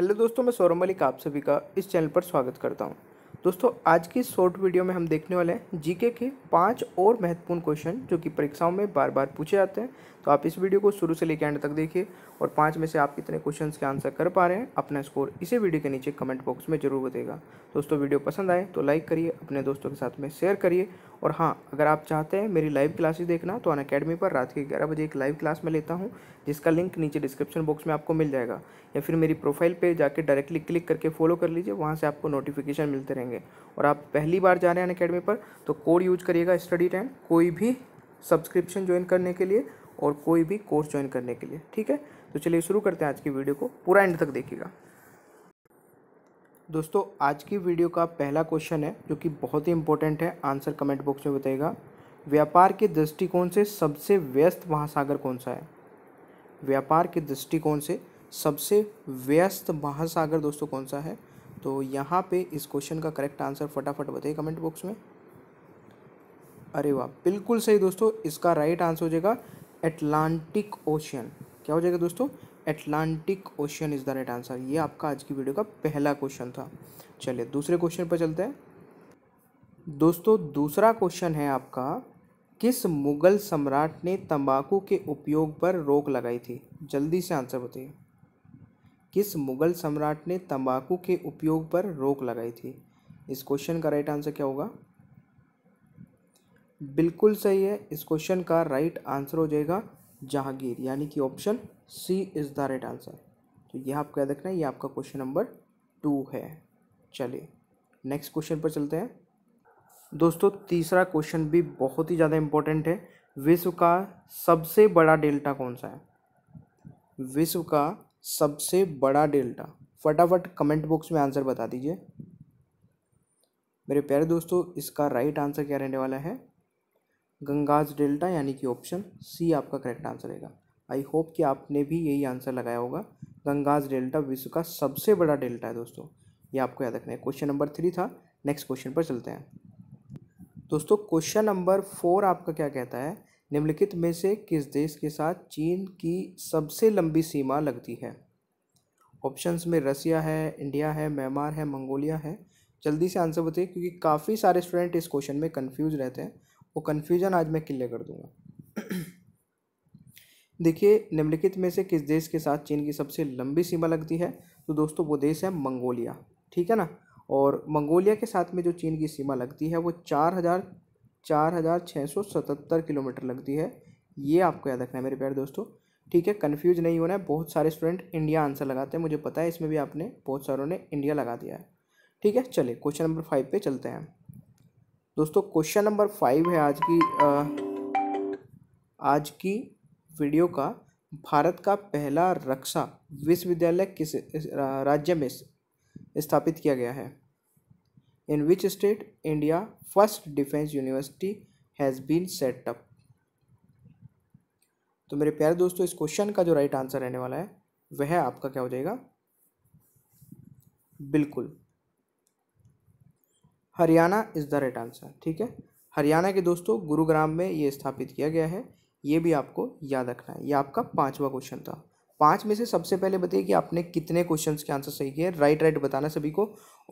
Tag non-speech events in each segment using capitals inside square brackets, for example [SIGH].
hello दोस्तों मैं सौरभ मलिक आप सभी का इस चैनल पर स्वागत करता हूं दोस्तों आज की शॉर्ट वीडियो में हम देखने वाले हैं जीके के पांच और महत्वपूर्ण क्वेश्चन जो कि परीक्षाओं में बार बार पूछे जाते हैं तो आप इस वीडियो को शुरू से लेकर एंड तक देखिए और पाँच में से आप कितने क्वेश्चन के आंसर कर पा रहे हैं अपना स्कोर इसी वीडियो के नीचे कमेंट बॉक्स में जरूर बताएगा दोस्तों वीडियो पसंद आए तो लाइक करिए अपने दोस्तों के साथ में शेयर करिए और हाँ अगर आप चाहते हैं मेरी लाइव क्लासेस देखना तो अन अकेडमी पर रात के ग्यारह बजे एक लाइव क्लास में लेता हूँ जिसका लिंक नीचे डिस्क्रिप्शन बॉक्स में आपको मिल जाएगा या फिर मेरी प्रोफाइल पर जाकर डायरेक्टली क्लिक करके फॉलो कर लीजिए वहाँ से आपको नोटिफिकेशन मिलते रहेंगे और आप पहली बार जा रहे हैं अन अकेडमी पर तो कोड यूज करिएगा स्टडी टाइम कोई भी सब्सक्रिप्शन ज्वाइन करने के लिए और कोई भी कोर्स ज्वाइन करने के लिए ठीक है तो चलिए शुरू करते हैं आज की वीडियो को पूरा एंड तक देखिएगा दोस्तों आज की वीडियो का पहला क्वेश्चन है जो कि बहुत ही इंपॉर्टेंट है आंसर कमेंट बॉक्स में बताइएगा व्यापार के दृष्टिकोण से सबसे व्यस्त महासागर कौन सा है व्यापार के दृष्टिकोण से सबसे व्यस्त महासागर दोस्तों कौन सा है तो यहाँ पे इस क्वेश्चन का करेक्ट आंसर फटाफट बताइए कमेंट बॉक्स में अरे वाह बिल्कुल सही दोस्तों इसका राइट आंसर हो जाएगा एटलांटिक ओशियन क्या हो जाएगा दोस्तों Atlantic Ocean is the right answer ये आपका आज की वीडियो का पहला क्वेश्चन था चलिए दूसरे क्वेश्चन पर चलते हैं दोस्तों दूसरा क्वेश्चन है आपका किस मुग़ल सम्राट ने तंबाकू के उपयोग पर रोक लगाई थी जल्दी से आंसर बताइए किस मुग़ल सम्राट ने तंबाकू के उपयोग पर रोक लगाई थी इस क्वेश्चन का राइट आंसर क्या होगा बिल्कुल सही है इस क्वेश्चन का राइट आंसर हो जाएगा जहांगीर यानी कि option C is the right answer तो यह आप याद रखना है ये आपका क्वेश्चन नंबर टू है चलिए नेक्स्ट क्वेश्चन पर चलते हैं दोस्तों तीसरा क्वेश्चन भी बहुत ही ज़्यादा इम्पोर्टेंट है विश्व का सबसे बड़ा डेल्टा कौन सा है विश्व का सबसे बड़ा डेल्टा फटाफट कमेंट बॉक्स में आंसर बता दीजिए मेरे प्यारे दोस्तों इसका राइट आंसर क्या रहने वाला है गंगाज डेल्टा यानी कि ऑप्शन सी आपका करेक्ट आंसर रहेगा आई होप कि आपने भी यही आंसर लगाया होगा गंगाज डेल्टा विश्व का सबसे बड़ा डेल्टा है दोस्तों ये आपको याद रखना है क्वेश्चन नंबर थ्री था नेक्स्ट क्वेश्चन पर चलते हैं दोस्तों क्वेश्चन नंबर फोर आपका क्या कहता है निम्नलिखित में से किस देश के साथ चीन की सबसे लंबी सीमा लगती है ऑप्शंस में रसिया है इंडिया है म्यांमार है मंगोलिया है जल्दी से आंसर बताइए क्योंकि काफ़ी सारे स्टूडेंट इस क्वेश्चन में कंफ्यूज रहते हैं वो कन्फ्यूज़न आज मैं क्लियर कर दूंगा [CLEARS THROAT] देखिए निम्नलिखित में से किस देश के साथ चीन की सबसे लंबी सीमा लगती है तो दोस्तों वो देश है मंगोलिया ठीक है ना और मंगोलिया के साथ में जो चीन की सीमा लगती है वो चार हज़ार चार हज़ार छः सौ सतहत्तर किलोमीटर लगती है ये आपको याद रखना है मेरे प्यारे दोस्तों ठीक है कन्फ्यूज नहीं होना है बहुत सारे स्टूडेंट इंडिया आंसर लगाते हैं मुझे पता है इसमें भी आपने बहुत सारों ने इंडिया लगा दिया है ठीक है चलिए क्वेश्चन नंबर फाइव पे चलते हैं दोस्तों क्वेश्चन नंबर फाइव है आज की आ, आज की वीडियो का भारत का पहला रक्षा विश्वविद्यालय किस राज्य में स्थापित किया गया है in which state India first defence university has been set up तो मेरे प्यारे दोस्तों इस क्वेश्चन का जो राइट आंसर रहने वाला है वह आपका क्या हो जाएगा बिल्कुल Haryana is the right answer ठीक है हरियाणा के दोस्तों गुरुग्राम में ये स्थापित किया गया है ये भी आपको याद रखना है ये आपका पाँचवा क्वेश्चन था पाँच में से सबसे पहले बताइए कि आपने कितने क्वेश्चन के आंसर सही किए राइट राइट बताना सभी को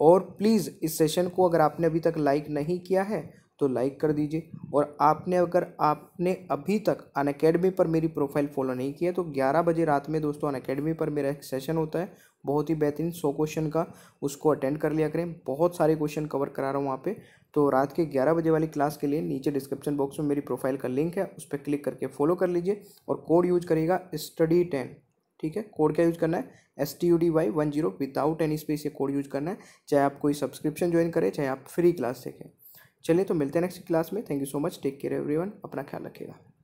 और प्लीज़ इस सेशन को अगर आपने अभी तक लाइक नहीं किया है तो लाइक कर दीजिए और आपने अगर आपने अभी तक अन पर मेरी प्रोफाइल फॉलो नहीं किया तो ग्यारह बजे रात में दोस्तों अन पर मेरा एक सेशन होता है बहुत ही बेहतरीन सौ क्वेश्चन का उसको अटेंड कर लिया करें बहुत सारे क्वेश्चन कवर करा रहा हूँ वहाँ पे तो रात के ग्यारह बजे वाली क्लास के लिए नीचे डिस्क्रिप्शन बॉक्स में मेरी प्रोफाइल का लिंक है उस पर क्लिक करके फॉलो कर लीजिए और कोड यूज करिएगा स्टडी टेन ठीक है कोड क्या यूज करना है S T U D Y one zero without any space ये कोड यूज करना है चाहे आप कोई सब्सक्रिप्शन ज्वाइन करें चाहे आप फ्री क्लास देखें चलिए तो मिलते हैं नेक्स्ट क्लास में thank you so much take care वन अपना ख्याल रखिएगा